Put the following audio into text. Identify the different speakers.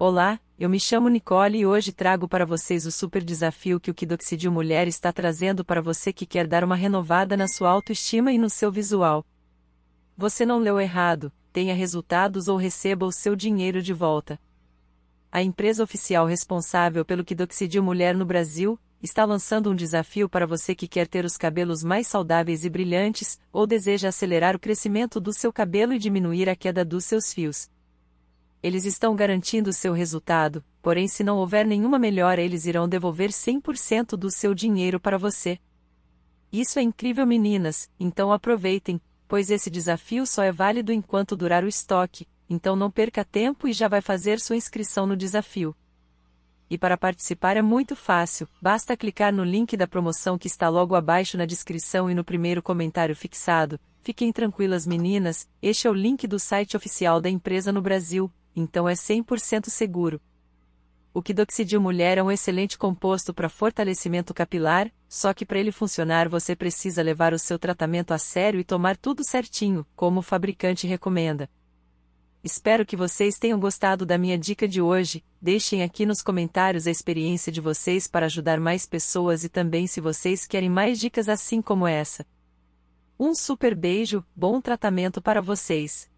Speaker 1: Olá, eu me chamo Nicole e hoje trago para vocês o super desafio que o Kidoxidil Mulher está trazendo para você que quer dar uma renovada na sua autoestima e no seu visual. Você não leu errado, tenha resultados ou receba o seu dinheiro de volta. A empresa oficial responsável pelo Kidoxidil Mulher no Brasil, está lançando um desafio para você que quer ter os cabelos mais saudáveis e brilhantes, ou deseja acelerar o crescimento do seu cabelo e diminuir a queda dos seus fios eles estão garantindo seu resultado, porém, se não houver nenhuma melhora, eles irão devolver 100% do seu dinheiro para você. Isso é incrível, meninas, então aproveitem, pois esse desafio só é válido enquanto durar o estoque, então não perca tempo e já vai fazer sua inscrição no desafio. E para participar é muito fácil, basta clicar no link da promoção que está logo abaixo na descrição e no primeiro comentário fixado. Fiquem tranquilas, meninas, este é o link do site oficial da empresa no Brasil, então é 100% seguro. O quidoxidil mulher é um excelente composto para fortalecimento capilar, só que para ele funcionar você precisa levar o seu tratamento a sério e tomar tudo certinho, como o fabricante recomenda. Espero que vocês tenham gostado da minha dica de hoje. Deixem aqui nos comentários a experiência de vocês para ajudar mais pessoas e também se vocês querem mais dicas assim como essa. Um super beijo, bom tratamento para vocês!